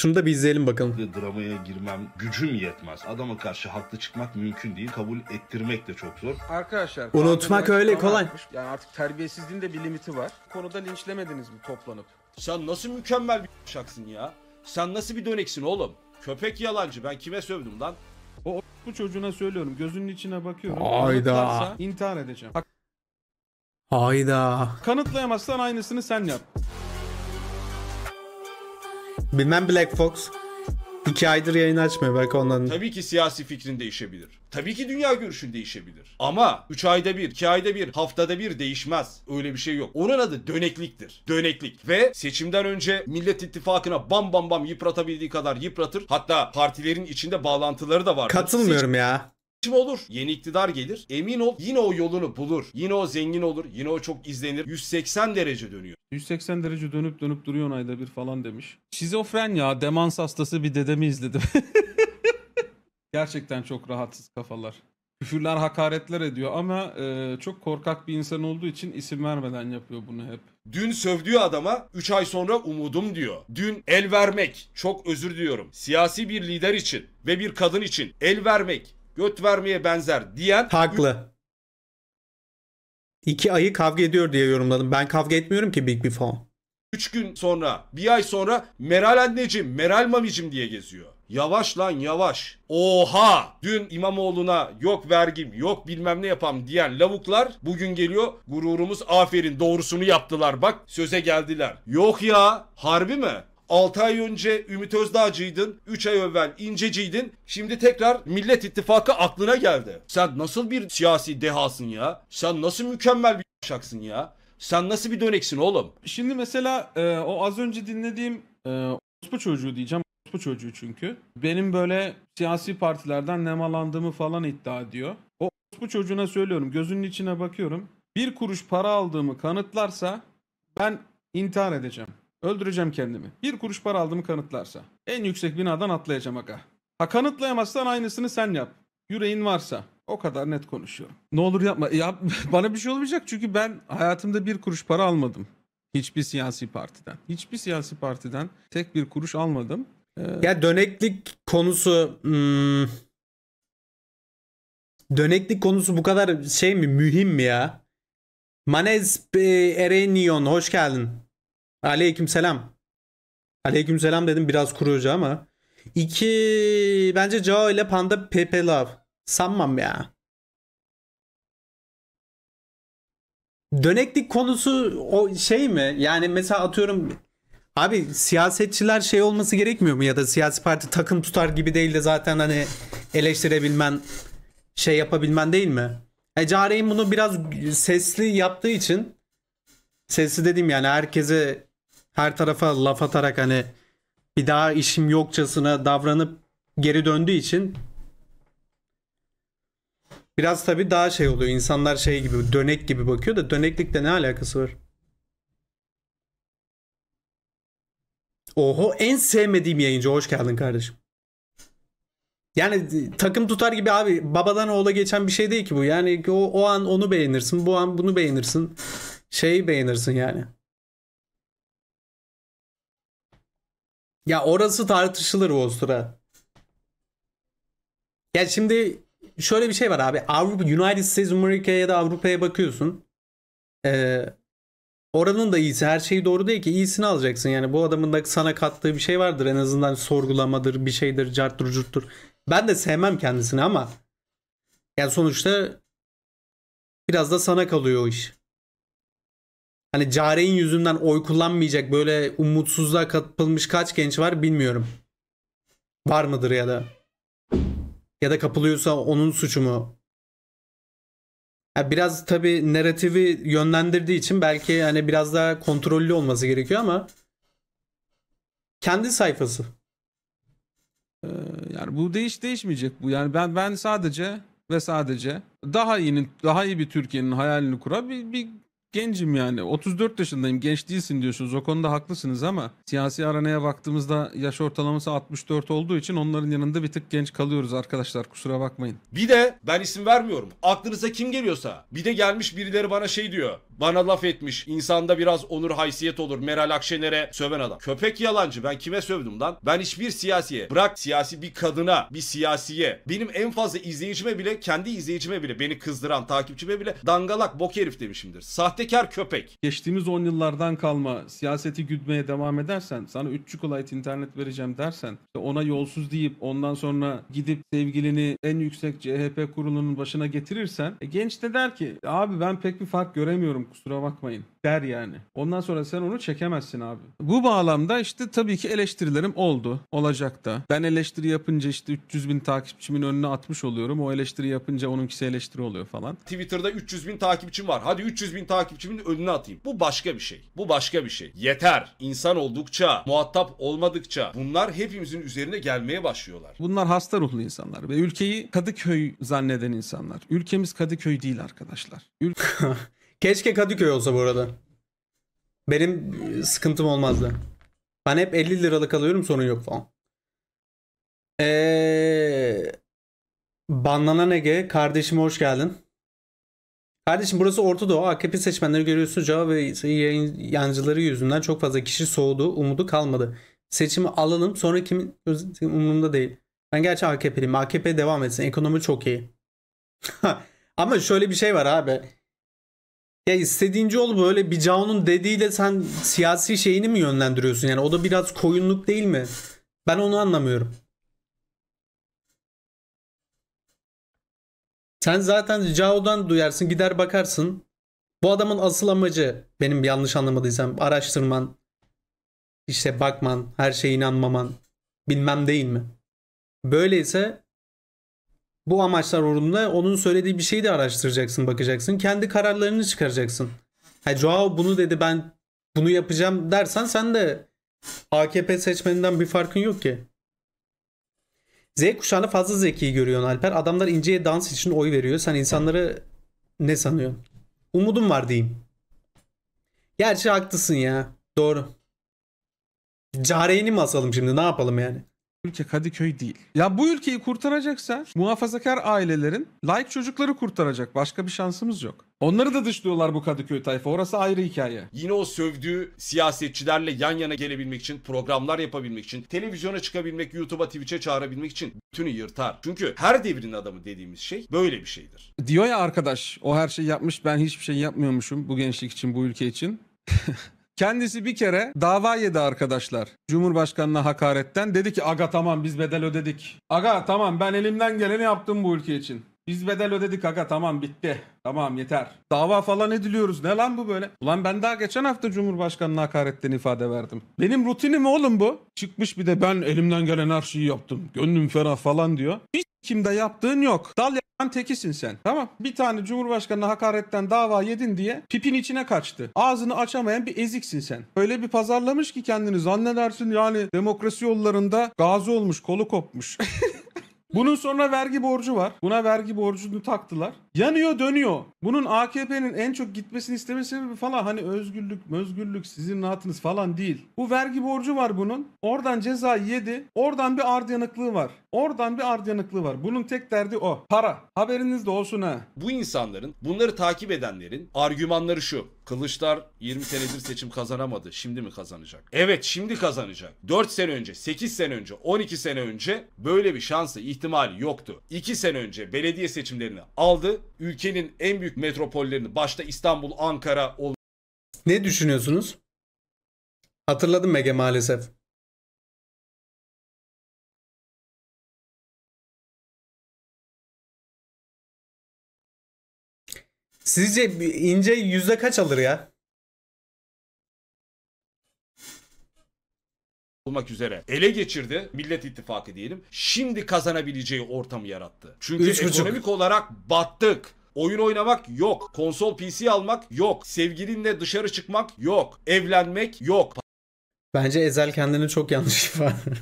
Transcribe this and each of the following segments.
Şunu da bir izleyelim bakalım. Dramaya girmem gücüm yetmez. Adama karşı haklı çıkmak mümkün değil. Kabul ettirmek de çok zor. Arkadaşlar. Unutmak öyle kolay. Yapmış. Yani artık terbiyesizliğin de bir limiti var. Konuda linçlemediniz mi toplanıp? Sen nasıl mükemmel bir şaksın ya? Sen nasıl bir döneksin oğlum? Köpek yalancı. Ben kime sövdüm lan? O bu çocuğuna söylüyorum. Gözünün içine bakıyorum. Ayda, İntihar edeceğim. Hayda. Kanıtlayamazsan aynısını sen yap. Bilmem Black Fox. İki aydır yayın açmıyor belki ondan. Tabii ki siyasi fikrin değişebilir. Tabii ki dünya görüşün değişebilir. Ama 3 ayda bir, 2 ayda bir, haftada bir değişmez. Öyle bir şey yok. Onun adı dönekliktir. Döneklik. Ve seçimden önce Millet İttifakı'na bam bam bam yıpratabildiği kadar yıpratır. Hatta partilerin içinde bağlantıları da var. Katılmıyorum Seç ya olur. Yeni iktidar gelir. Emin ol yine o yolunu bulur. Yine o zengin olur. Yine o çok izlenir. 180 derece dönüyor. 180 derece dönüp dönüp duruyor ayda bir falan demiş. Şizofren ya. Demans hastası bir dedemi izledim. Gerçekten çok rahatsız kafalar. Küfürler, hakaretler ediyor ama e, çok korkak bir insan olduğu için isim vermeden yapıyor bunu hep. Dün sövdüğü adama 3 ay sonra umudum diyor. Dün el vermek, çok özür diyorum. Siyasi bir lider için ve bir kadın için el vermek, göt vermeye benzer diyen... Haklı. İki ayı kavga ediyor diye yorumladım. Ben kavga etmiyorum ki Big Before. Üç gün sonra, bir ay sonra Meral anneciğim, Meral mamicim diye geziyor. Yavaş lan yavaş. Oha! Dün İmamoğlu'na yok vergim, yok bilmem ne yapam diyen lavuklar bugün geliyor. Gururumuz aferin doğrusunu yaptılar bak söze geldiler. Yok ya harbi mi? 6 ay önce Ümit Özdağ'cıydın. 3 ay evvel İnceci'ydin. Şimdi tekrar Millet İttifakı aklına geldi. Sen nasıl bir siyasi dehasın ya? Sen nasıl mükemmel bir şaksın ya? Sen nasıl bir döneksin oğlum? Şimdi mesela e, o az önce dinlediğim e, bu çocuğu diyeceğim. Bu çocuğu çünkü. Benim böyle siyasi partilerden nemalandığımı falan iddia ediyor. O bu çocuğuna söylüyorum. Gözünün içine bakıyorum. Bir kuruş para aldığımı kanıtlarsa ben intihar edeceğim. Öldüreceğim kendimi. Bir kuruş para aldığımı kanıtlarsa. En yüksek binadan atlayacağım aga. Ha kanıtlayamazsan aynısını sen yap. Yüreğin varsa. O kadar net konuşuyorum. Ne olur yapma. Ya, bana bir şey olmayacak çünkü ben hayatımda bir kuruş para almadım. Hiçbir siyasi partiden. Hiçbir siyasi partiden tek bir kuruş almadım. Ee... Ya döneklik konusu... Hmm, döneklik konusu bu kadar şey mi mühim mi ya? Manez Erenion hoş geldin. Aleyküm selam. Aleyküm selam dedim biraz kuru hoca ama. İki bence Cao ile Panda Pepe Love. Sanmam ya. Döneklik konusu o şey mi? Yani mesela atıyorum abi siyasetçiler şey olması gerekmiyor mu ya da siyasi parti takım tutar gibi değil de zaten hani eleştirebilmen şey yapabilmen değil mi? E Care'in bunu biraz sesli yaptığı için sesli dedim yani herkese her tarafa laf atarak hani bir daha işim yokçasına davranıp geri döndüğü için biraz tabi daha şey oluyor. insanlar şey gibi dönek gibi bakıyor da döneklikle ne alakası var? Oho en sevmediğim yayıncı. Hoş geldin kardeşim. Yani takım tutar gibi abi babadan oğula geçen bir şey değil ki bu. Yani o, o an onu beğenirsin, bu an bunu beğenirsin. Şeyi beğenirsin yani. Ya orası tartışılır o sıra. Ya şimdi şöyle bir şey var abi. Avrupa, United States America ya da Avrupa'ya bakıyorsun. Ee, oranın da iyisi. Her şey doğru değil ki. İyisini alacaksın. Yani bu adamın da sana kattığı bir şey vardır. En azından sorgulamadır, bir şeydir, carttır, curttur. Ben de sevmem kendisini ama yani sonuçta biraz da sana kalıyor o iş hani Care'in yüzünden oy kullanmayacak böyle umutsuzluğa kapılmış kaç genç var bilmiyorum. Var mıdır ya da? Ya da kapılıyorsa onun suçu mu? Yani biraz tabi narratifi yönlendirdiği için belki hani biraz daha kontrollü olması gerekiyor ama kendi sayfası. Ee, yani bu değiş değişmeyecek bu. Yani ben ben sadece ve sadece daha iyi daha iyi bir Türkiye'nin hayalini kuran bir, bir gencim yani. 34 yaşındayım genç değilsin diyorsunuz. O konuda haklısınız ama siyasi aranaya baktığımızda yaş ortalaması 64 olduğu için onların yanında bir tık genç kalıyoruz arkadaşlar. Kusura bakmayın. Bir de ben isim vermiyorum. Aklınıza kim geliyorsa. Bir de gelmiş birileri bana şey diyor. Bana laf etmiş. İnsanda biraz onur haysiyet olur. Meral Akşener'e söven adam. Köpek yalancı. Ben kime sövdüm lan? Ben hiçbir siyasiye. Bırak siyasi bir kadına, bir siyasiye. Benim en fazla izleyicime bile, kendi izleyicime bile, beni kızdıran takipçime bile dangalak bok herif demişimdir. Sahtekar köpek. Geçtiğimiz 10 yıllardan kalma siyaseti güdmeye devam edersen, sana 3 çikolata internet vereceğim dersen, ona yolsuz deyip ondan sonra gidip sevgilini en yüksek CHP kurulunun başına getirirsen, e, genç de der ki abi ben pek bir fark göremiyorum kusura bakmayın der yani. Ondan sonra sen onu çekemezsin abi. Bu bağlamda işte tabii ki eleştirilerim oldu. Olacak da. Ben eleştiri yapınca işte 300 bin takipçimin önüne atmış oluyorum. O eleştiri yapınca onunkisi eleştiri oluyor falan. Twitter'da 300 bin takipçim var. Hadi 300 bin takipçimin önüne atayım. Bu başka bir şey. Bu başka bir şey. Yeter. İnsan oldukça, muhatap olmadıkça bunlar hepimizin üzerine gelmeye başlıyorlar. Bunlar hasta ruhlu insanlar ve ülkeyi Kadıköy zanneden insanlar. Ülkemiz Kadıköy değil arkadaşlar. Ül Keşke Kadıköy olsa bu arada. Benim e, sıkıntım olmazdı. Ben hep 50 liralık alıyorum sorun yok falan. Ee, banlanan Ege kardeşim hoş geldin. Kardeşim burası Orta Doğu. AKP seçmenleri görüyorsunuz Cava ve yayın, yancıları yüzünden çok fazla kişi soğudu. Umudu kalmadı. Seçimi alalım sonra kimin umurumda değil. Ben gerçi AKP'liyim. AKP devam etsin. Ekonomi çok iyi. Ama şöyle bir şey var abi. Ya istediğince ol böyle bir Cao'nun dediğiyle sen siyasi şeyini mi yönlendiriyorsun? Yani o da biraz koyunluk değil mi? Ben onu anlamıyorum. Sen zaten Cao'dan duyarsın gider bakarsın. Bu adamın asıl amacı benim yanlış anlamadıysam araştırman, işte bakman, her şeye inanmaman bilmem değil mi? Böyleyse bu amaçlar uğrunda onun söylediği bir şeyi de araştıracaksın, bakacaksın. Kendi kararlarını çıkaracaksın. Ha Joao bunu dedi ben bunu yapacağım dersen sen de AKP seçmeninden bir farkın yok ki. Z kuşağını fazla zeki görüyorsun Alper. Adamlar inceye dans için oy veriyor. Sen insanları ne sanıyorsun? Umudum var diyeyim. Gerçi haklısın ya. Doğru. Careyni mi asalım şimdi? Ne yapalım yani? ülke Kadıköy değil. Ya bu ülkeyi kurtaracaksa muhafazakar ailelerin like çocukları kurtaracak. Başka bir şansımız yok. Onları da dışlıyorlar bu Kadıköy tayfa. Orası ayrı hikaye. Yine o sövdüğü siyasetçilerle yan yana gelebilmek için, programlar yapabilmek için, televizyona çıkabilmek, YouTube'a, Twitch'e çağırabilmek için bütünü yırtar. Çünkü her devrin adamı dediğimiz şey böyle bir şeydir. Diyor ya arkadaş, o her şeyi yapmış, ben hiçbir şey yapmıyormuşum bu gençlik için, bu ülke için. Kendisi bir kere dava yedi arkadaşlar. Cumhurbaşkanına hakaretten. Dedi ki aga tamam biz bedel ödedik. Aga tamam ben elimden geleni yaptım bu ülke için. Biz bedel ödedik aga tamam bitti. Tamam yeter. Dava falan ediliyoruz. Ne lan bu böyle? Ulan ben daha geçen hafta Cumhurbaşkanı'na hakaretten ifade verdim. Benim rutinim oğlum bu. Çıkmış bir de ben elimden gelen her şeyi yaptım. Gönlüm ferah falan diyor. Hiç kimde yaptığın yok. Dal sen tekisin sen. Tamam. Bir tane Cumhurbaşkanı'na hakaretten dava yedin diye pipin içine kaçtı. Ağzını açamayan bir eziksin sen. Öyle bir pazarlamış ki kendini zannedersin yani demokrasi yollarında gazi olmuş, kolu kopmuş. Bunun sonra vergi borcu var. Buna vergi borcunu taktılar. Yanıyor dönüyor. Bunun AKP'nin en çok gitmesini istemesi sebebi falan hani özgürlük, özgürlük sizin rahatınız falan değil. Bu vergi borcu var bunun. Oradan ceza yedi. Oradan bir ard yanıklığı var. Oradan bir ard yanıklığı var. Bunun tek derdi o. Para. Haberiniz de olsun ha. Bu insanların, bunları takip edenlerin argümanları şu. Kılıçlar 20 senedir seçim kazanamadı. Şimdi mi kazanacak? Evet şimdi kazanacak. 4 sene önce, 8 sene önce, 12 sene önce böyle bir şansı, ihtimali yoktu. 2 sene önce belediye seçimlerini aldı. Ülkenin en büyük metropollerini başta İstanbul, Ankara ol. Ne düşünüyorsunuz? Hatırladım Ege maalesef. Sizce ince yüzde kaç alır ya? olmak üzere ele geçirdi Millet İttifakı diyelim. Şimdi kazanabileceği ortamı yarattı. Çünkü Üç ekonomik buçuk. olarak battık. Oyun oynamak yok. Konsol PC almak yok. Sevgilinle dışarı çıkmak yok. Evlenmek yok. Bence Ezel kendini çok yanlış ifade.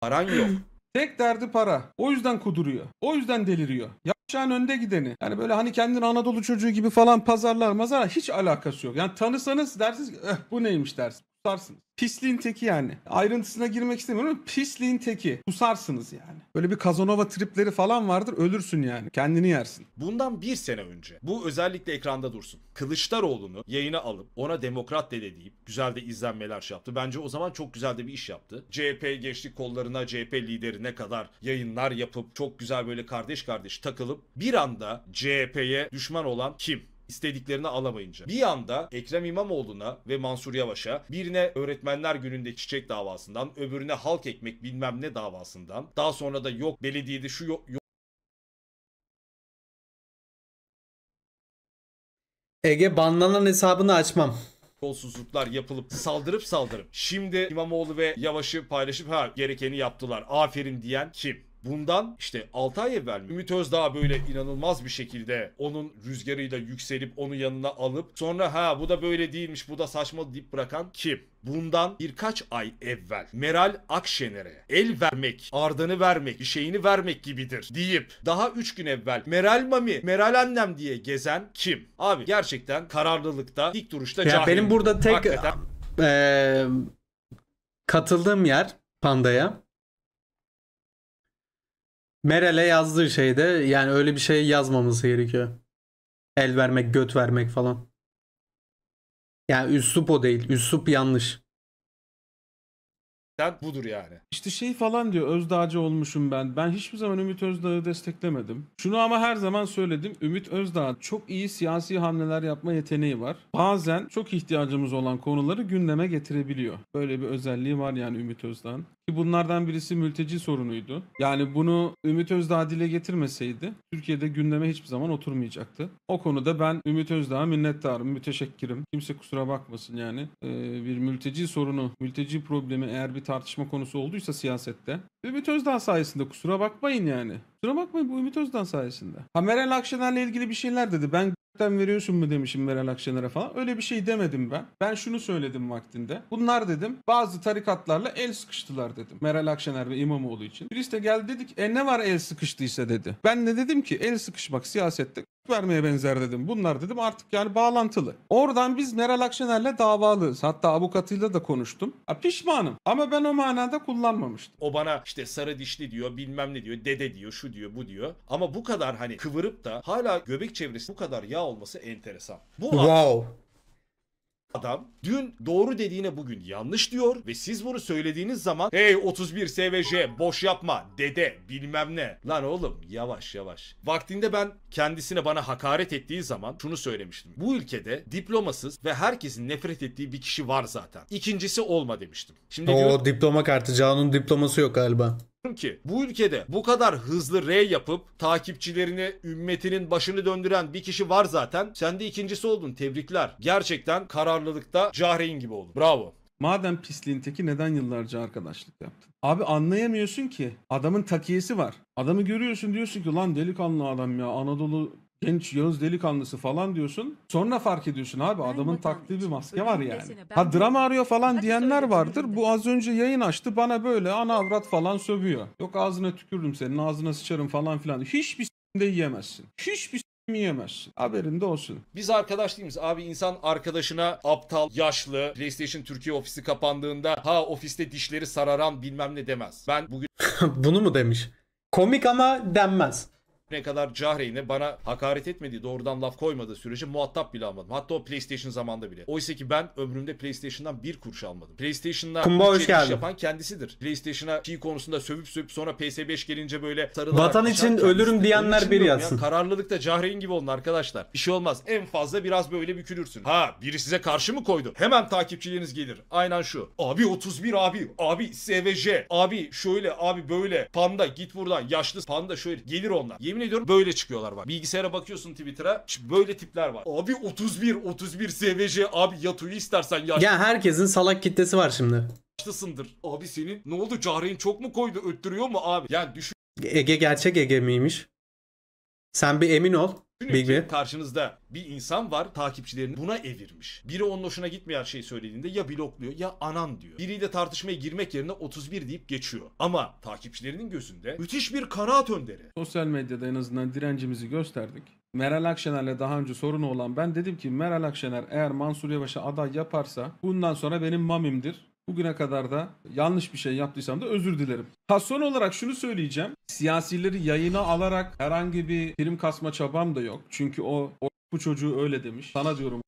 Paran yok. Tek derdi para. O yüzden kuduruyor. O yüzden deliriyor. Ya Şen önde gideni. Yani böyle hani kendini Anadolu çocuğu gibi falan pazarlar mazara hiç alakası yok. Yani tanısanız dersiniz ki eh, bu neymiş dersin kusarsınız. Pisliğin teki yani. Ayrıntısına girmek istemiyorum ama pisliğin teki. Kusarsınız yani. Böyle bir Kazanova tripleri falan vardır ölürsün yani. Kendini yersin. Bundan bir sene önce bu özellikle ekranda dursun. Kılıçdaroğlu'nu yayına alıp ona demokrat dede deyip güzel de izlenmeler şey yaptı. Bence o zaman çok güzel de bir iş yaptı. CHP gençlik kollarına CHP liderine kadar yayınlar yapıp çok güzel böyle kardeş kardeş takılıp bir anda CHP'ye düşman olan kim? istediklerini alamayınca. Bir anda Ekrem İmamoğlu'na ve Mansur Yavaş'a birine öğretmenler gününde çiçek davasından, öbürüne halk ekmek bilmem ne davasından, daha sonra da yok belediyede şu yok, yok Ege banlanan hesabını açmam yolsuzluklar yapılıp saldırıp saldırıp şimdi İmamoğlu ve Yavaş'ı paylaşıp ha gerekeni yaptılar aferin diyen kim? Bundan işte 6 ay evvel mi? Ümit Özdağ böyle inanılmaz bir şekilde onun rüzgarıyla yükselip onu yanına alıp sonra ha bu da böyle değilmiş bu da saçma deyip bırakan kim? bundan birkaç ay evvel Meral Akşener'e el vermek, ardını vermek, bir şeyini vermek gibidir deyip daha 3 gün evvel Meral Mami, Meral annem diye gezen kim? Abi gerçekten kararlılıkta, dik duruşta cahil. Benim burada tek Hakikaten... ee, katıldığım yer Panda'ya Meral'e yazdığı şeyde yani öyle bir şey yazmaması gerekiyor. El vermek, göt vermek falan. Yani üslup o değil. Üslup yanlış. Sen budur yani. İşte şey falan diyor Özdağcı olmuşum ben. Ben hiçbir zaman Ümit Özdağ'ı desteklemedim. Şunu ama her zaman söyledim. Ümit Özdağ çok iyi siyasi hamleler yapma yeteneği var. Bazen çok ihtiyacımız olan konuları gündeme getirebiliyor. Böyle bir özelliği var yani Ümit Özdağ'ın. Ki bunlardan birisi mülteci sorunuydu. Yani bunu Ümit Özdağ dile getirmeseydi Türkiye'de gündeme hiçbir zaman oturmayacaktı. O konuda ben Ümit Özdağ'a minnettarım, müteşekkirim. Kimse kusura bakmasın yani. Ee, bir mülteci sorunu, mülteci problemi eğer bir tartışma konusu olduysa siyasette Ümit Özdağ sayesinde kusura bakmayın yani. Kusura bakmayın bu Ümit Özdağ sayesinde. Ha Meral Akşener'le ilgili bir şeyler dedi. Ben gökten veriyorsun mu demişim Meral Akşener'e falan. Öyle bir şey demedim ben. Ben şunu söyledim vaktinde. Bunlar dedim bazı tarikatlarla el sıkıştılar dedim. Meral Akşener ve İmamoğlu için. Birisi de geldi dedik e ne var el sıkıştıysa dedi. Ben de dedim ki el sıkışmak siyasette vermeye benzer dedim. Bunlar dedim artık yani bağlantılı. Oradan biz Meral Akşener'le davalıyız. Hatta avukatıyla da konuştum. Ha, pişmanım ama ben o manada kullanmamıştım. O bana işte sarı dişli diyor bilmem ne diyor dede diyor şu diyor bu diyor. Ama bu kadar hani kıvırıp da hala göbek çevresi bu kadar yağ olması enteresan. Bu wow. Adam dün doğru dediğine bugün yanlış diyor ve siz bunu söylediğiniz zaman hey 31 SVJ boş yapma dede bilmem ne. Lan oğlum yavaş yavaş. Vaktinde ben kendisine bana hakaret ettiği zaman şunu söylemiştim. Bu ülkede diplomasız ve herkesin nefret ettiği bir kişi var zaten. İkincisi olma demiştim. Şimdi o diyor, diploma kartı Canun diploması yok galiba ki bu ülkede bu kadar hızlı R yapıp takipçilerini, ümmetinin başını döndüren bir kişi var zaten. Sen de ikincisi oldun. Tebrikler. Gerçekten kararlılıkta Cahreyn gibi oldun. Bravo. Madem pisliğin teki neden yıllarca arkadaşlık yaptın? Abi anlayamıyorsun ki. Adamın takiyesi var. Adamı görüyorsun diyorsun ki lan delikanlı adam ya Anadolu genç Yağız delikanlısı falan diyorsun. Sonra fark ediyorsun abi adamın taktığı bir maske var yani. Ha drama arıyor falan diyenler vardır. Bu az önce yayın açtı bana böyle ana avrat falan sövüyor. Yok ağzına tükürdüm senin ağzına sıçarım falan filan. Hiçbir s**im yiyemezsin. Hiçbir s**im yiyemezsin. Haberin olsun. Biz arkadaş değiliz. Abi insan arkadaşına aptal, yaşlı, PlayStation Türkiye ofisi kapandığında ha ofiste dişleri sararan bilmem ne demez. Ben bugün... Bunu mu demiş? Komik ama denmez ne kadar Cahreyn'e bana hakaret etmediği doğrudan laf koymadığı sürece muhatap bile almadım. Hatta o PlayStation zamanında bile. Oysa ki ben ömrümde PlayStation'dan bir kuruş almadım. PlayStation'dan Kumba hoş yapan kendisidir. PlayStation'a ki konusunda sövüp sövüp sonra PS5 gelince böyle sarılarak... Vatan için ölürüm diyenler bir yazsın. Ya. Kararlılıkta Cahreyn gibi olun arkadaşlar. Bir şey olmaz. En fazla biraz böyle bükülürsün. Ha biri size karşı mı koydu? Hemen takipçileriniz gelir. Aynen şu. Abi 31 abi. Abi SVJ. Abi şöyle abi böyle. Panda git buradan. Yaşlı panda şöyle. Gelir onlar. Yemin Yemin ediyorum böyle çıkıyorlar bak. Bilgisayara bakıyorsun Twitter'a. böyle tipler var. Abi 31 31 SVC abi Yatu'yu istersen ya. Ya herkesin salak kitlesi var şimdi. Yaşlısındır. Abi senin ne oldu? Cahre'in çok mu koydu? Öttürüyor mu abi? Yani düşün. Ege gerçek Ege miymiş? Sen bir emin ol. Düşünün ki karşınızda bir insan var takipçilerini buna evirmiş. Biri onun hoşuna gitmeyen şey söylediğinde ya blokluyor ya anan diyor. Biriyle tartışmaya girmek yerine 31 deyip geçiyor. Ama takipçilerinin gözünde müthiş bir kanaat önderi. Sosyal medyada en azından direncimizi gösterdik. Meral Akşener'le daha önce sorunu olan ben dedim ki Meral Akşener eğer Mansur Yavaş'a aday yaparsa bundan sonra benim mamimdir. Bugüne kadar da yanlış bir şey yaptıysam da özür dilerim. Ha son olarak şunu söyleyeceğim. Siyasileri yayına alarak herhangi bir prim kasma çabam da yok. Çünkü o, o bu çocuğu öyle demiş. Sana diyorum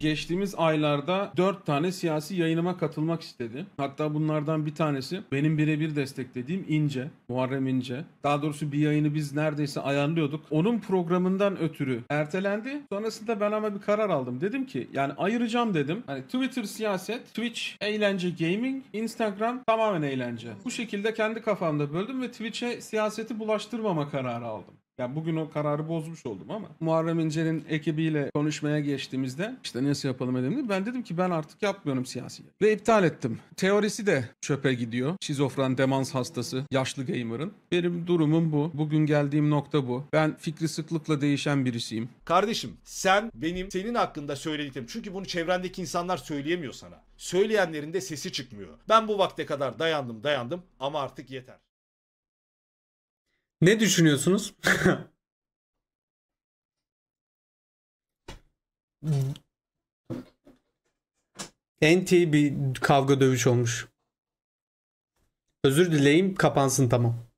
Geçtiğimiz aylarda 4 tane siyasi yayınıma katılmak istedi. Hatta bunlardan bir tanesi benim birebir desteklediğim İnce, Muharrem İnce. Daha doğrusu bir yayını biz neredeyse ayarlıyorduk. Onun programından ötürü ertelendi. Sonrasında ben ama bir karar aldım. Dedim ki yani ayıracağım dedim. Hani Twitter siyaset, Twitch eğlence gaming, Instagram tamamen eğlence. Bu şekilde kendi kafamda böldüm ve Twitch'e siyaseti bulaştırmama kararı aldım. Ya bugün o kararı bozmuş oldum ama Muharrem İnce'nin ekibiyle konuşmaya geçtiğimizde işte nasıl yapalım edelim Ben dedim ki ben artık yapmıyorum siyasi. Ve iptal ettim. Teorisi de çöpe gidiyor. Şizofren demans hastası yaşlı gamer'ın. Benim durumum bu. Bugün geldiğim nokta bu. Ben fikri sıklıkla değişen birisiyim. Kardeşim sen benim senin hakkında söylediklerim çünkü bunu çevrendeki insanlar söyleyemiyor sana. Söyleyenlerin de sesi çıkmıyor. Ben bu vakte kadar dayandım dayandım ama artık yeter. Ne düşünüyorsunuz? Enti bir kavga dövüş olmuş. Özür dileyim kapansın tamam.